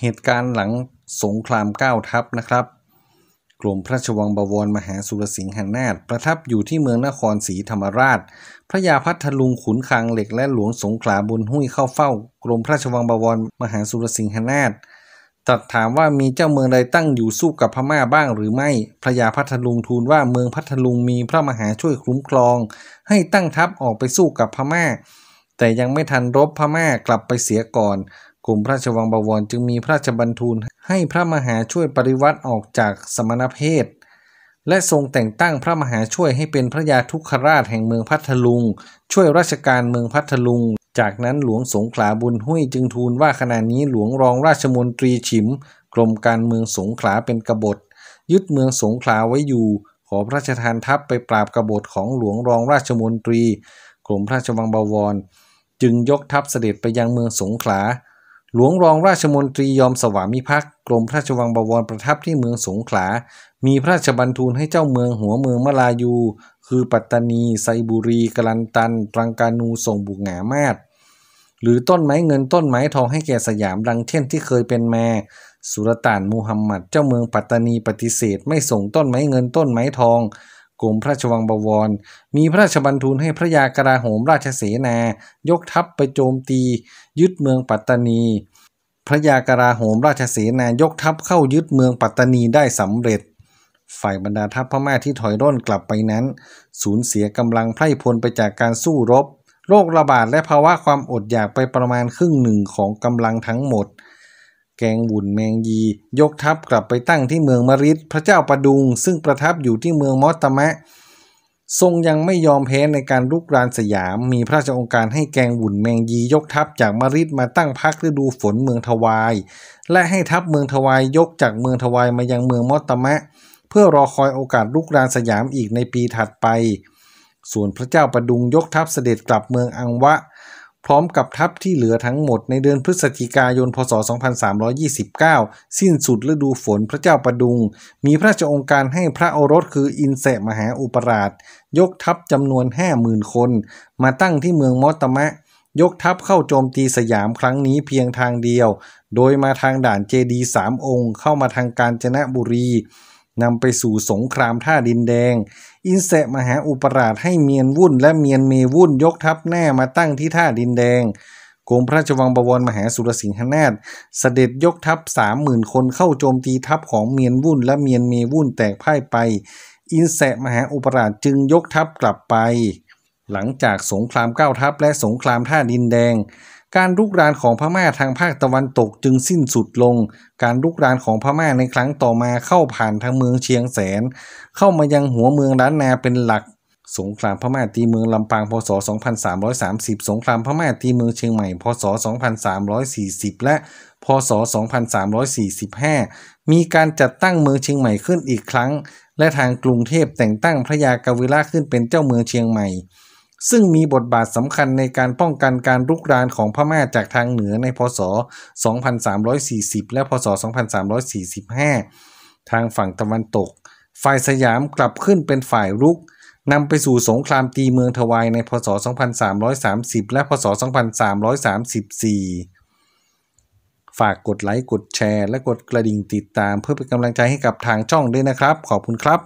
เหตุการณ์หลังสงครามก้าวทัพนะครับ กรมพระราชวังบวร มหาสุรสิงหนาถประทับอยู่ที่เมืองนครศรีธรรมราช พระยาพัทลุงขุนคลังเหล็ก และหลวงสงขลาบุญหุ้ยเข้าเฝ้ากรมพระราชวังบวร มหาสุรสิงหนาถตัดถามว่ามีเจ้าเมืองใดตั้งอยู่สู้กับพม่าบ้าง หรือไม่ พระยาพัทลุงทูลว่าเมืองพัทลุงมีพระมหาช่วยคุ้มครอง ให้ตั้งทัพออกไปสู้กับพม่า แต่ยังไม่ทันรบพม่ากลับไปเสียก่อนกลุ่มพระราชวังบวรจึงมีพระราชบัญทูลให้พระมหาช่วยปริวัติออกจากสมณเพศและทรงแต่งตั้งพระมหาช่วยให้เป็นพระยาทุกขราชแห่งเมืองพัทลุง ช่วยราชการเมืองพัทลุง จากนั้นหลวงสงขลาบุญห้วยจึงทูลว่าขณะนี้หลวงรองราชมนตรีฉิมกรมการเมืองสงขลาเป็นกบฏ ยึดเมืองสงขลาไว้อยู่ ขอพระราชทานทัพไปปราบกบฏของหลวงรองราชมนตรีกรมพระราชวังบวร จึงยกทัพเสด็จไปยังเมืองสงขลาหลวงรองราชมนตรียอมสวามิภักดิ์กรมพระราชวังบวรประทับที่เมืองสงขลา มีพระราชบัญทูลให้เจ้าเมืองหัวเมืองมลายู คือปัตตานีไซบุรีกลันตัน ตรังกานูส่งบุกหงามาศหรือต้นไม้เงินต้นไม้ทองให้แก่สยามดังเช่นที่เคยเป็นมาสุลต่านมูฮัมหมัดเจ้าเมืองปัตตานีปฏิเสธ ไม่ส่งต้นไม้เงินต้นไม้ทองกรมพระราชวังบวร มีพระราชบัญทูลให้พระยากราโหมราชเสนา ยกทัพไปโจมตี ยึดเมืองปัตตานี พระยากราโหมราชเสนายกทัพเข้ายึดเมืองปัตตานีได้สำเร็จฝ่ายบรรดาทัพพม่าที่ถอยร่นกลับไปนั้นสูญเสียกำลังไพร่พลไปจากการสู้รบโรคระบาดและภาวะความอดอยากไปประมาณครึ่งหนึ่งของกำลังทั้งหมดแกงบุญแมงยี ยกทัพกลับไปตั้งที่เมืองมริดพระเจ้าประดุง ซึ่งประทับอยู่ที่เมืองมอตมะทรงยังไม่ยอมแพ้ในการลุกรานสยาม มีพระราชองค์การให้แกงบุญแมงยียกทัพจากมริดมาตั้งพักฤดูฝนเมืองทวาย และให้ทัพเมืองทวายยกจากเมืองทวายมายังเมืองมอตมะ เพื่อรอคอยโอกาสลุกรานสยามอีกในปีถัดไป ส่วนพระเจ้าประดุงยกทัพเสด็จกลับเมืองอังวะพร้อมกับทัพที่เหลือทั้งหมดในเดือนพฤศจิกายนพศ 2329 สิ้นสุดฤดูฝนพระเจ้าประดุง มีพระราชองค์การให้พระโอรสคืออินเสมหาอุปราช ยกทัพจำนวน 50,000 คน มาตั้งที่เมืองมอตมะ ยกทัพเข้าโจมตีสยามครั้งนี้เพียงทางเดียว โดยมาทางด่านเจดีสามองค์เข้ามาทางกาญจนบุรีนำไปสู่สงครามท่าดินแดง อินเสมหาอุปราชให้เมียนวุ่นและเมียนเมวุ่นยกทัพแน่มาตั้งที่ท่าดินแดง กรมพระราชวังบวรมหาสุรสิงหนาถเสด็จยกทัพสามหมื่นคนเข้าโจมตีทัพของเมียนวุ่นและเมียนเมวุ่นแตกพ่ายไป อินเสมหาอุปราชจึงยกทัพกลับไป หลังจากสงครามเก้าทัพ และสงครามท่าดินแดงการลุกรานของพม่าทางภาคตะวันตกจึงสิ้นสุดลง การลุกรานของพม่าในครั้งต่อมาเข้าผ่านทางเมืองเชียงแสน เข้ามายังหัวเมืองล้านนาเป็นหลัก สงครามพม่าตีเมืองลำปางพศ 2330 สงครามพม่าตีเมืองเชียงใหม่ พศ 2340 และ พศ 2345 มีการจัดตั้งเมืองเชียงใหม่ขึ้นอีกครั้ง และทางกรุงเทพแต่งตั้งพระยากวิลาขึ้นเป็นเจ้าเมืองเชียงใหม่ซึ่งมีบทบาทสำคัญในการป้องกันการลุกรานของพม่าจากทางเหนือในพศ 2340 และพศ 2345 ทางฝั่งตะวันตก ฝ่ายสยามกลับขึ้นเป็นฝ่ายรุก นำไปสู่สงครามตีเมืองทวายในพศ 2330 และพศ 2334 ฝากกดไลค์ กดแชร์ และกดกระดิ่งติดตามเพื่อเป็นกำลังใจให้กับทางช่องด้วยนะครับ ขอบคุณครับ